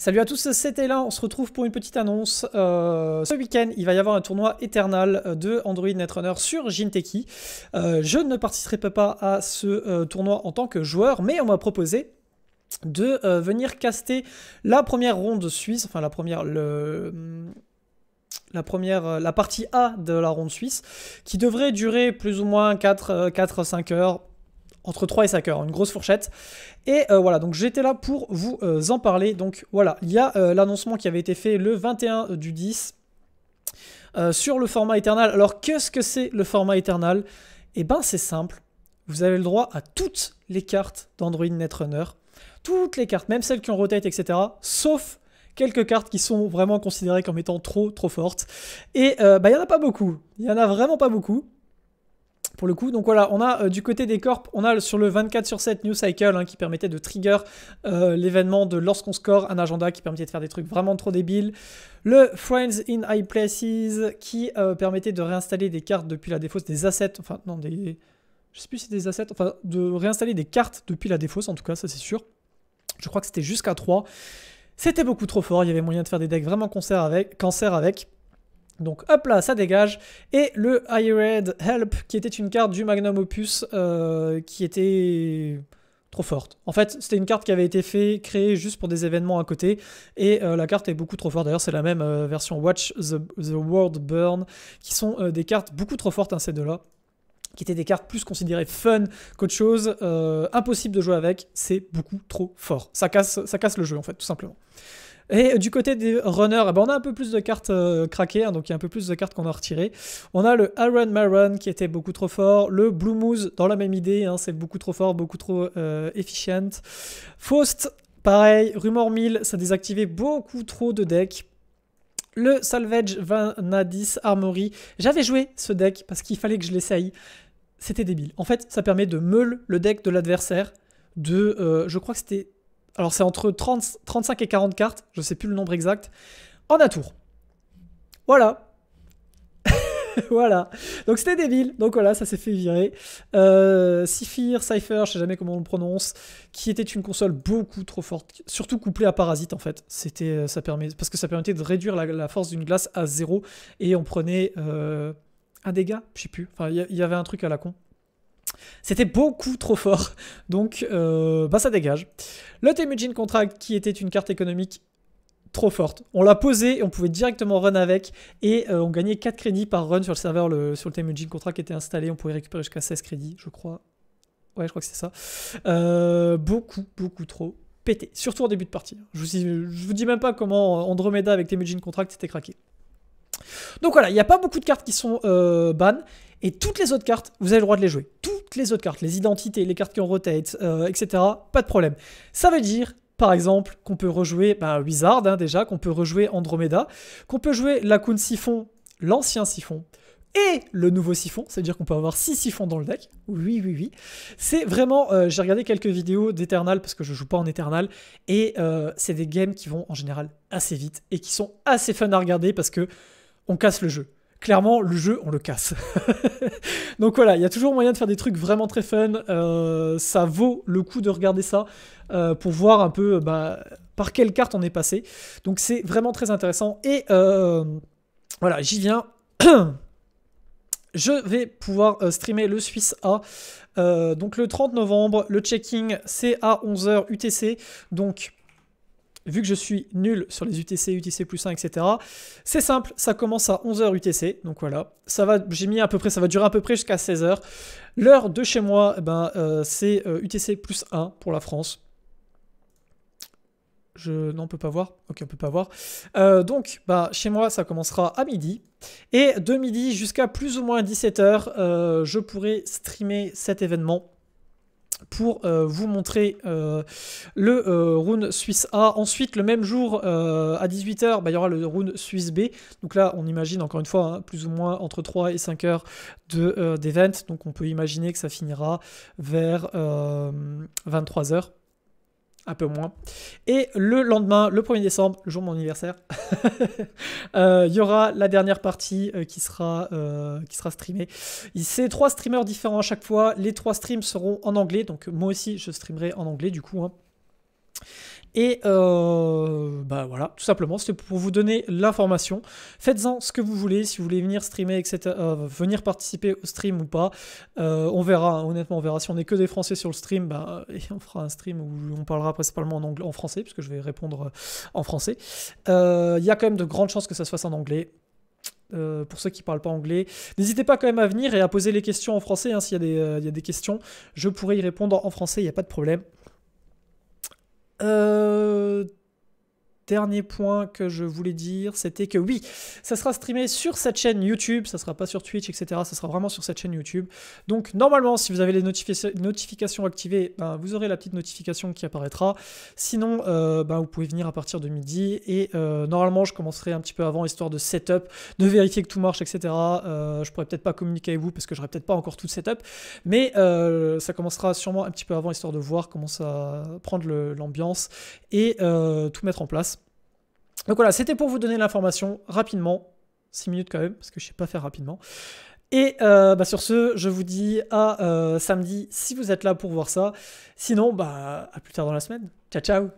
Salut à tous, c'était là, on se retrouve pour une petite annonce. Euh, ce week-end, il va y avoir un tournoi éternel euh, de Android Netrunner sur Ginteki. Euh, je ne participerai pas à ce tournoi en tant que joueur, mais on m'a proposé de venir caster la première ronde suisse, enfin la première, le mm, la première, la partie A de la ronde suisse, qui devrait durer plus ou moins 4-5 heures, entre 3 et 5 heures, une grosse fourchette. Et euh, voilà, donc j'étais là pour vous euh, en parler. Donc voilà, il y a euh, l'annoncement qui avait été fait le 21 du 10 sur le format éternel, Alors qu'est-ce que c'est le format éternel Eh ben c'est simple, vous avez le droit à toutes les cartes d'Android Netrunner, toutes les cartes, même celles qui ont rotate, etc. Sauf quelques cartes qui sont vraiment considérées comme étant trop trop fortes. Et bah, il y n'y en a pas beaucoup, il n'y en a vraiment pas beaucoup pour le coup. Donc voilà, on a euh, du côté des corps, on a sur le 24 sur 7 New Cycle hein, qui permettait de trigger euh, l'événement de lorsqu'on score un agenda qui permettait de faire des trucs vraiment trop débiles. Le Friends in High Places qui euh, permettait de réinstaller des cartes depuis la défausse, des assets, enfin non, des... Je sais plus si c'est des assets, enfin de réinstaller des cartes depuis la défausse en tout cas, ça c'est sûr. Je crois que c'était jusqu'à 3. C'était beaucoup trop fort, il y avait moyen de faire des decks vraiment Cancer avec. Donc hop là, ça dégage. Et le Red Help, qui était une carte du Magnum Opus, euh, qui était trop forte. En fait, c'était une carte qui avait été fait, créée juste pour des événements à côté, et euh, la carte est beaucoup trop forte. D'ailleurs, c'est la même euh, version Watch the, World Burn, qui sont des cartes beaucoup trop fortes, hein, ces deux-là qui étaient des cartes plus considérées fun qu'autre chose. Euh, impossible de jouer avec, c'est beaucoup trop fort. Ça casse, ça casse le jeu en fait, tout simplement. Et du côté des runners, eh ben, on a un peu plus de cartes euh, craquées, hein, donc il y a un peu plus de cartes qu'on a retirées. On a le Aaron Maron qui était beaucoup trop fort, le Blue Moose dans la même idée, hein, c'est beaucoup trop fort, beaucoup trop euh, efficient. Faust, pareil, Rumor Mill, ça désactivait beaucoup trop de decks. Le Salvage Vanadis Armory, j'avais joué ce deck parce qu'il fallait que je l'essaye. C'était débile. En fait, ça permet de meule le deck de l'adversaire de. Euh, je crois que c'était. Alors, c'est entre 30, 35 et 40 cartes, je sais plus le nombre exact, en un tour. Voilà. voilà. Donc, c'était débile. Donc, voilà, ça s'est fait virer. Euh, Siphir, Cypher, je sais jamais comment on le prononce, qui était une console beaucoup trop forte, surtout couplée à Parasite, en fait. C'était, euh, ça permet, parce que ça permettait de réduire la, force d'une glace à zéro et on prenait un dégât, je sais plus. Enfin, il y, avait un truc à la con. C'était beaucoup trop fort, donc euh, bah ça dégage. Le Temujin Contract, qui était une carte économique trop forte. On l'a posé et on pouvait directement run avec. Et euh, on gagnait 4 crédits par run sur le serveur, le, sur le Temujin Contract qui était installé. On pouvait récupérer jusqu'à 16 crédits, je crois. Ouais, je crois que c'est ça. Euh, beaucoup, beaucoup trop pété. Surtout en début de partie. Je vous, je vous dis même pas comment Andromeda avec Temujin Contract était craqué. Donc voilà, il n'y a pas beaucoup de cartes qui sont euh, ban. Et toutes les autres cartes, vous avez le droit de les jouer. Toutes les autres cartes, les identités, les cartes qui ont rotate, euh, etc. Pas de problème. Ça veut dire, par exemple, qu'on peut rejouer bah, Wizard hein, déjà, qu'on peut rejouer Andromeda, qu'on peut jouer Lacoon Siphon, l'ancien Siphon, et le nouveau siphon, c'est-à-dire qu'on peut avoir 6 siphons dans le deck. Oui, oui, oui. C'est vraiment, euh, j'ai regardé quelques vidéos d'Eternal parce que je joue pas en Eternal et c'est des games qui vont en général assez vite et qui sont assez fun à regarder parce que on casse le jeu. Clairement, le jeu, on le casse. Donc voilà, il y a toujours moyen de faire des trucs vraiment très fun. Euh, ça vaut le coup de regarder ça euh, pour voir un peu euh, bah, par quelle carte on est passé. Donc c'est vraiment très intéressant. Et voilà, j'y viens. je vais pouvoir streamer le Suisse A. donc le 30 novembre, le checking c'est à 11h UTC. Donc vu que je suis nul sur les UTC, UTC plus 1, etc. C'est simple, ça commence à 11h UTC, donc voilà. Ça va, j'ai mis à peu près, ça va durer à peu près jusqu'à 16h. L'heure de chez moi, eh ben, euh, c'est UTC euh, plus 1 pour la France. Je... Non, on peut pas voir. Ok, on peut pas voir. Euh, donc, bah, chez moi, ça commencera à midi. Et de midi jusqu'à plus ou moins 17h, je pourrai streamer cet événement pour euh, vous montrer euh, le euh, Rune Suisse A. Ensuite, le même jour, à 18h, bah, il y aura le Rune Suisse B. Donc là, on imagine encore une fois, hein, plus ou moins entre 3 et 5 heures d'event. Donc on peut imaginer que ça finira vers 23h un peu moins. Et le lendemain, le 1er décembre, le jour de mon anniversaire, euh, il y aura la dernière partie euh, qui, sera, euh, qui sera streamée. C'est trois streamers différents à chaque fois. Les trois streams seront en anglais, donc moi aussi je streamerai en anglais du coup. Hein. Et euh, bah, voilà, tout simplement, c'est pour vous donner l'information. Faites-en ce que vous voulez, si vous voulez venir streamer, etc., euh, venir participer au stream ou pas. Euh, on verra, hein, honnêtement, on verra. Si on n'est que des Français sur le stream, bah, et on fera un stream où on parlera principalement en, en français, puisque je vais répondre en français. Il y a quand même de grandes chances que ça se fasse en anglais. pour ceux qui parlent pas anglais. N'hésitez pas quand même à venir et à poser les questions en français hein, s'il y, y, a des questions. Je pourrais y répondre en français, il n'y a pas de problème. dernier point que je voulais dire, c'était que oui, ça sera streamé sur cette chaîne YouTube, ça sera pas sur Twitch, etc. Ça sera vraiment sur cette chaîne YouTube. Donc normalement, si vous avez les notifications activées, ben, vous aurez la petite notification qui apparaîtra. Sinon, euh, ben, vous pouvez venir à partir de midi et euh, normalement, je commencerai un petit peu avant, histoire de setup, de vérifier que tout marche, etc. Je euh, je pourrais peut-être pas communiquer avec vous parce que j'aurais peut-être pas encore tout setup, mais ça commencera sûrement un petit peu avant, histoire de voir comment ça prendre l'ambiance et tout mettre en place. Donc voilà, c'était pour vous donner l'information rapidement. 6 minutes quand même, parce que je ne sais pas faire rapidement. Et euh, bah, sur ce, je vous dis à euh, samedi si vous êtes là pour voir ça. Sinon, bah, à plus tard dans la semaine. Ciao, ciao